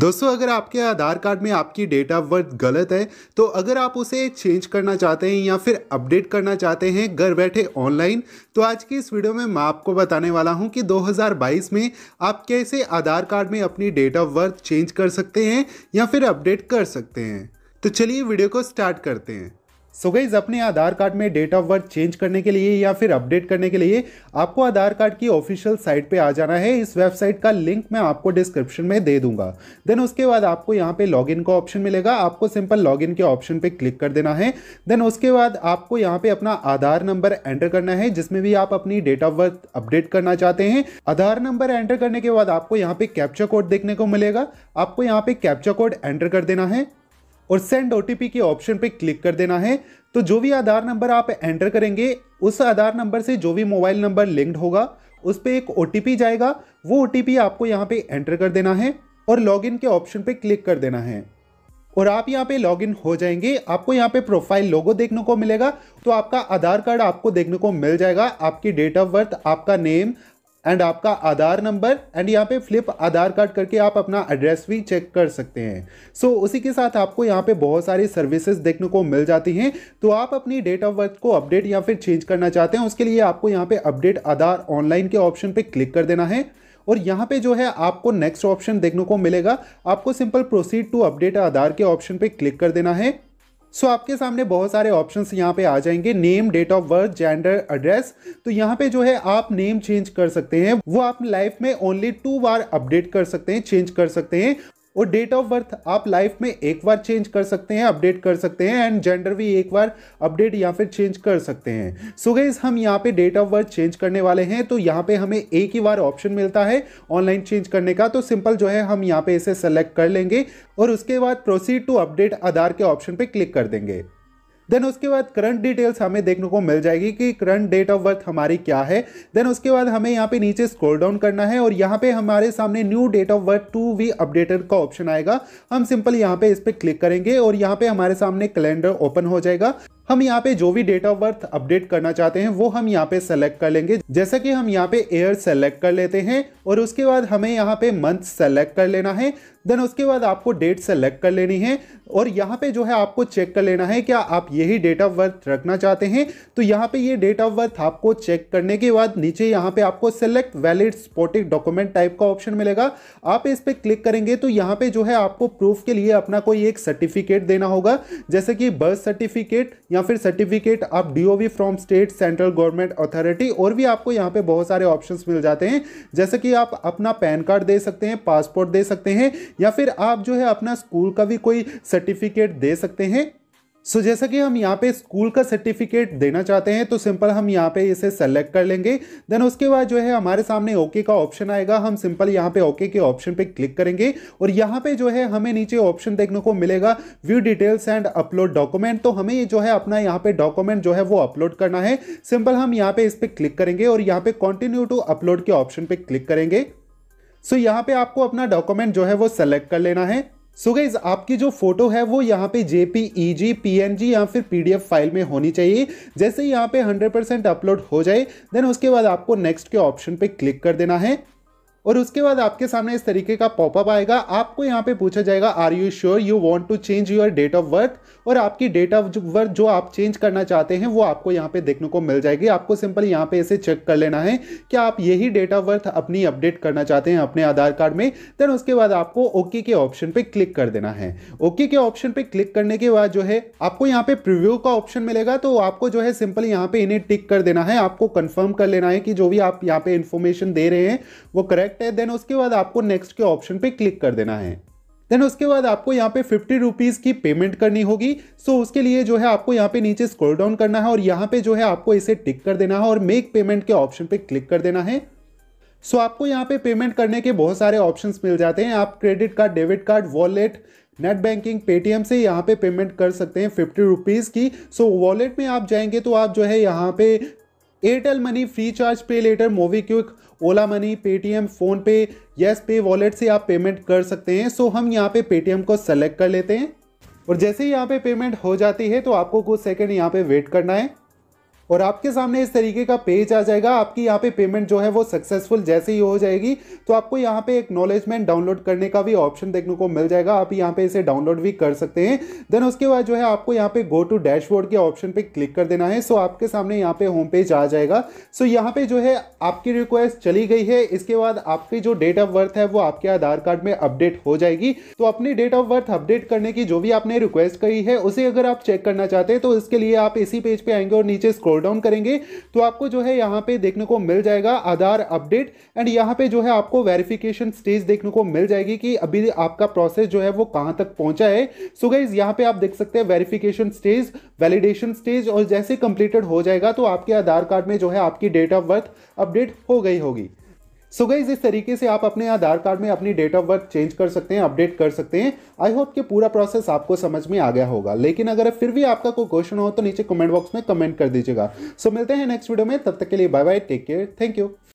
दोस्तों अगर आपके आधार कार्ड में आपकी डेट ऑफ बर्थ गलत है तो अगर आप उसे चेंज करना चाहते हैं या फिर अपडेट करना चाहते हैं घर बैठे ऑनलाइन तो आज की इस वीडियो में मैं आपको बताने वाला हूं कि 2022 में आप कैसे आधार कार्ड में अपनी डेट ऑफ बर्थ चेंज कर सकते हैं या फिर अपडेट कर सकते हैं तो चलिए वीडियो को स्टार्ट करते हैं सो so गईज अपने आधार कार्ड में डेट ऑफ बर्थ चेंज करने के लिए या फिर अपडेट करने के लिए आपको आधार कार्ड की ऑफिशियल साइट पे आ जाना है इस वेबसाइट का लिंक मैं आपको डिस्क्रिप्शन में दे दूंगा देन उसके बाद आपको यहाँ पे लॉगिन का ऑप्शन मिलेगा आपको सिंपल लॉगिन के ऑप्शन पे क्लिक कर देना है देन उसके बाद आपको यहाँ पे अपना आधार नंबर एंटर करना है जिसमें भी आप अपनी डेट ऑफ बर्थ अपडेट करना चाहते हैं आधार नंबर एंटर करने के बाद आपको यहाँ पे कैप्चा कोड देखने को मिलेगा आपको यहाँ पे कैप्चा कोड एंटर कर देना है और सेंड ओटीपी के ऑप्शन पे क्लिक कर देना है तो जो भी आधार नंबर आप एंटर करेंगे उस आधार नंबर से जो भी मोबाइल नंबर लिंक्ड होगा उस पर एक ओ जाएगा वो ओ आपको यहाँ पे एंटर कर देना है और लॉगिन के ऑप्शन पे क्लिक कर देना है और आप यहाँ पे लॉगिन हो जाएंगे आपको यहाँ पे प्रोफाइल लोगो देखने को मिलेगा तो आपका आधार कार्ड आपको देखने को मिल जाएगा आपकी डेट ऑफ बर्थ आपका नेम एंड आपका आधार नंबर एंड यहाँ पे फ्लिप आधार कार्ड करके आप अपना एड्रेस भी चेक कर सकते हैं सो so, उसी के साथ आपको यहाँ पे बहुत सारी सर्विसेज देखने को मिल जाती हैं तो आप अपनी डेट ऑफ बर्थ को अपडेट या फिर चेंज करना चाहते हैं उसके लिए आपको यहाँ पे अपडेट आधार ऑनलाइन के ऑप्शन पर क्लिक कर देना है और यहाँ पे जो है आपको नेक्स्ट ऑप्शन देखने को मिलेगा आपको simple proceed to update Aadhaar के ऑप्शन पर क्लिक कर देना है सो so, आपके सामने बहुत सारे ऑप्शंस यहाँ पे आ जाएंगे name date of birth gender address तो यहाँ पे जो है आप नेम चेंज कर सकते हैं वो आप लाइफ में ओनली टू बार अपडेट कर सकते हैं चेंज कर सकते हैं और डेट ऑफ बर्थ आप लाइफ में एक बार चेंज कर सकते हैं अपडेट कर सकते हैं एंड जेंडर भी एक बार अपडेट या फिर चेंज कर सकते हैं सो so गैस हम यहाँ पे डेट ऑफ बर्थ चेंज करने वाले हैं तो यहाँ पे हमें एक ही बार ऑप्शन मिलता है ऑनलाइन चेंज करने का तो सिंपल जो है हम यहाँ पे इसे सेलेक्ट कर लेंगे और उसके बाद प्रोसीड टू अपडेट आधार के ऑप्शन पर क्लिक कर देंगे देन उसके बाद करंट डिटेल्स हमें देखने को मिल जाएगी कि करंट डेट ऑफ बर्थ हमारी क्या है देन उसके बाद हमें यहाँ पे नीचे स्क्रॉल डाउन करना है और यहाँ पे हमारे सामने new date of birth to be updated का ऑप्शन आएगा हम सिंपल यहाँ पे इस पर क्लिक करेंगे और यहाँ पे हमारे सामने कैलेंडर ओपन हो जाएगा हम यहाँ पे जो भी डेट ऑफ बर्थ अपडेट करना चाहते हैं वो हम यहाँ पे सेलेक्ट कर लेंगे जैसा कि हम यहाँ पे ईयर सेलेक्ट कर लेते हैं और उसके बाद हमें यहाँ पे मंथ सेलेक्ट कर लेना है देन उसके बाद आपको डेट सेलेक्ट कर लेनी है और यहाँ पे जो है आपको चेक कर लेना है क्या आप यही डेट ऑफ बर्थ रखना चाहते हैं तो यहाँ पे ये डेट ऑफ बर्थ आपको चेक करने के बाद नीचे यहाँ पे आपको select valid supporting document type का ऑप्शन मिलेगा आप इस पर क्लिक करेंगे तो यहाँ पे जो है आपको प्रूफ के लिए अपना कोई एक सर्टिफिकेट देना होगा जैसे कि बर्थ सर्टिफिकेट या या फिर सर्टिफिकेट आप DOB from state central government authority और भी आपको यहाँ पे बहुत सारे ऑप्शन मिल जाते हैं जैसे कि आप अपना पैन कार्ड दे सकते हैं पासपोर्ट दे सकते हैं या फिर आप जो है अपना स्कूल का भी कोई सर्टिफिकेट दे सकते हैं सो so, जैसा कि हम यहाँ पे स्कूल का सर्टिफिकेट देना चाहते हैं तो सिंपल हम यहाँ पे इसे सेलेक्ट कर लेंगे देन उसके बाद जो है हमारे सामने ओके okay का ऑप्शन आएगा हम सिंपल यहाँ पे ओके okay के ऑप्शन पे क्लिक करेंगे और यहाँ पे जो है हमें नीचे ऑप्शन देखने को मिलेगा view details and upload document तो हमें जो है अपना यहाँ पे डॉक्यूमेंट जो है वो अपलोड करना है सिंपल हम यहाँ पे इस पर क्लिक करेंगे और यहाँ पे कॉन्टिन्यू टू अपलोड के ऑप्शन पे क्लिक करेंगे सो so, यहाँ पे आपको अपना डॉक्यूमेंट जो है वो सेलेक्ट कर लेना है सो so गाइज आपकी जो फोटो है वो यहाँ पे जेपीईजी पीएनजी e या फिर पीडीएफ फाइल में होनी चाहिए जैसे ही यहाँ पे 100% अपलोड हो जाए देन उसके बाद आपको नेक्स्ट के ऑप्शन पे क्लिक कर देना है और उसके बाद आपके सामने इस तरीके का पॉपअप आएगा आपको यहाँ पे पूछा जाएगा are you sure you want to change your date of birth और आपकी डेट ऑफ बर्थ जो आप चेंज करना चाहते हैं वो आपको यहाँ पे देखने को मिल जाएगी आपको सिंपल यहाँ पे इसे चेक कर लेना है कि आप यही डेट ऑफ बर्थ अपनी अपडेट करना चाहते हैं अपने आधार कार्ड में देन उसके बाद आपको ओके के ऑप्शन पर क्लिक कर देना है ओके के ऑप्शन पर क्लिक करने के बाद जो है आपको यहाँ पे प्रिव्यू का ऑप्शन मिलेगा तो आपको जो है सिंपल यहाँ पे इन्हें टिक कर देना है आपको कन्फर्म कर लेना है कि जो भी आप यहाँ पे इन्फॉर्मेशन दे रहे हैं वो करेक्ट करेक्ट है देन उसके बाद आपको नेक्स्ट के ऑप्शन पे क्लिक कर देना है देन उसके बाद आपको यहाँ पे फिफ्टी रुपीज़ की पेमेंट करनी होगी सो उसके लिए जो है आपको यहाँ पे नीचे स्क्रॉल डाउन करना है और यहाँ पे जो है आपको इसे टिक कर देना है और मेक पेमेंट के ऑप्शन पे क्लिक कर देना है सो so, आपको यहाँ पे पेमेंट करने के बहुत सारे ऑप्शंस मिल जाते हैं आप credit card debit card wallet net banking Paytm से यहाँ पे पेमेंट कर सकते हैं फिफ्टी रुपीज़ की सो so, वॉलेट में आप जाएंगे तो आप जो है यहाँ पे Airtel money Freecharge pay later MobiKwik Ola money Paytm PhonePe yes pay wallet से आप पेमेंट कर सकते हैं सो हम यहाँ पे पेटीएम को सेलेक्ट कर लेते हैं और जैसे ही यहाँ पे पेमेंट हो जाती है तो आपको कुछ सेकंड यहाँ पे वेट करना है और आपके सामने इस तरीके का पेज आ जाएगा आपकी यहाँ पे पेमेंट जो है वो सक्सेसफुल जैसे ही हो जाएगी तो आपको यहाँ पे नॉलेजमेंट डाउनलोड करने का भी ऑप्शन देखने को मिल जाएगा आप यहाँ पे इसे डाउनलोड भी कर सकते हैं देन उसके बाद जो है आपको यहाँ पे गो टू डैशबोर्ड के ऑप्शन पे क्लिक कर देना है सो आपके सामने यहाँ पे होम पेज आ जाएगा सो यहाँ पे जो है आपकी रिक्वेस्ट चली गई है इसके बाद आपकी जो डेट ऑफ बर्थ है वो आपके आधार कार्ड में अपडेट हो जाएगी तो अपनी डेट ऑफ बर्थ अपडेट करने की जो भी आपने रिक्वेस्ट करी है उसे अगर आप चेक करना चाहते हैं तो इसके लिए आप इसी पेज पे आएंगे और नीचे स्क्रोल स्क्रॉल डाउन करेंगे तो आपको जो है यहाँ पे देखने को मिल जाएगा आधार अपडेट एंड यहाँ पे जो है आपको वेरिफिकेशन स्टेज देखने को मिल जाएगी कि अभी आपका प्रोसेस जो है वो कहाँ तक पहुँचा है सो गाइज यहाँ पे आप देख सकते हैं वेरिफिकेशन स्टेज वैलिडेशन स्टेज और जैसे कंप्लीटेड हो जाएगा तो आपके आधार कार्ड में जो है आपकी डेट ऑफ बर्थ अपडेट हो गई होगी सो गई इस तरीके से आप अपने आधार कार्ड में अपनी डेट ऑफ बर्थ चेंज कर सकते हैं अपडेट कर सकते हैं आई होप कि पूरा प्रोसेस आपको समझ में आ गया होगा लेकिन अगर फिर भी आपका कोई क्वेश्चन हो तो नीचे कमेंट बॉक्स में कमेंट कर दीजिएगा सो so मिलते हैं नेक्स्ट वीडियो में तब तक के लिए bye bye take care thank you